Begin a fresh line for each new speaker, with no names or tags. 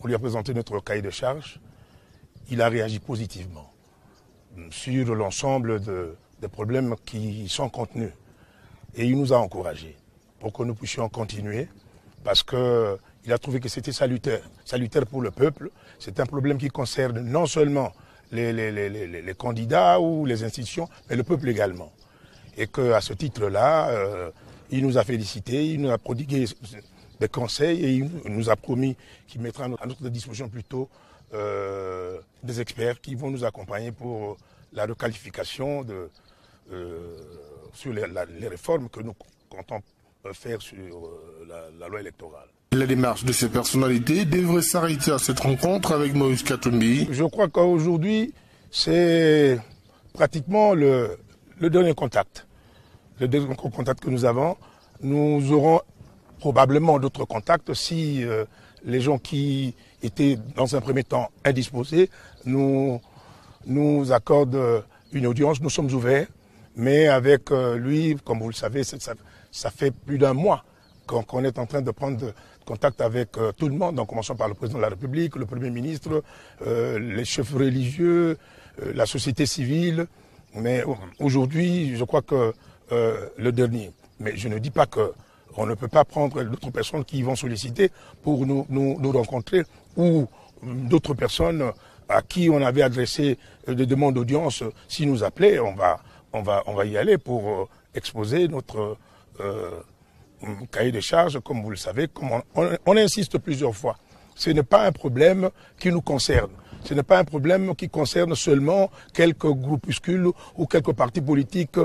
on lui a présenté notre cahier de charges, il a réagi positivement sur l'ensemble des problèmes qui sont contenus. Et il nous a encouragés pour que nous puissions continuer parce qu'il a trouvé que c'était salutaire, salutaire pour le peuple. C'est un problème qui concerne non seulement les, candidats ou les institutions, mais le peuple également. Et qu'à ce titre-là, euh, il nous a félicités, il nous a prodigué conseils et il nous a promis qu'il mettra à notre disposition plutôt euh, des experts qui vont nous accompagner pour la requalification de, euh, sur les, réformes que nous comptons faire sur euh, la, loi électorale. La démarche de ces personnalités devrait s'arrêter à cette rencontre avec Maurice Katumbi. Je crois qu'aujourd'hui, c'est pratiquement le, le, dernier contact. Le dernier contact que nous avons. Nous aurons probablement d'autres contacts si euh, les gens qui étaient dans un premier temps indisposés nous, nous accordent euh, une audience. Nous sommes ouverts, mais avec euh, lui, comme vous le savez, ça, fait plus d'un mois qu'on est en train de prendre contact avec tout le monde, en commençant par le président de la République, le Premier ministre, les chefs religieux, la société civile. Mais aujourd'hui, je crois que le dernier. Mais je ne dis pas que on ne peut pas prendre d'autres personnes qui vont solliciter pour nous, nous, rencontrer ou d'autres personnes à qui on avait adressé des demandes d'audience, si nous appelaient, on va, on va, on va y aller pour euh, exposer notre euh, cahier des charges, comme vous le savez, comme on insiste plusieurs fois. Ce n'est pas un problème qui nous concerne. Ce n'est pas un problème qui concerne seulement quelques groupuscules ou quelques partis politiques.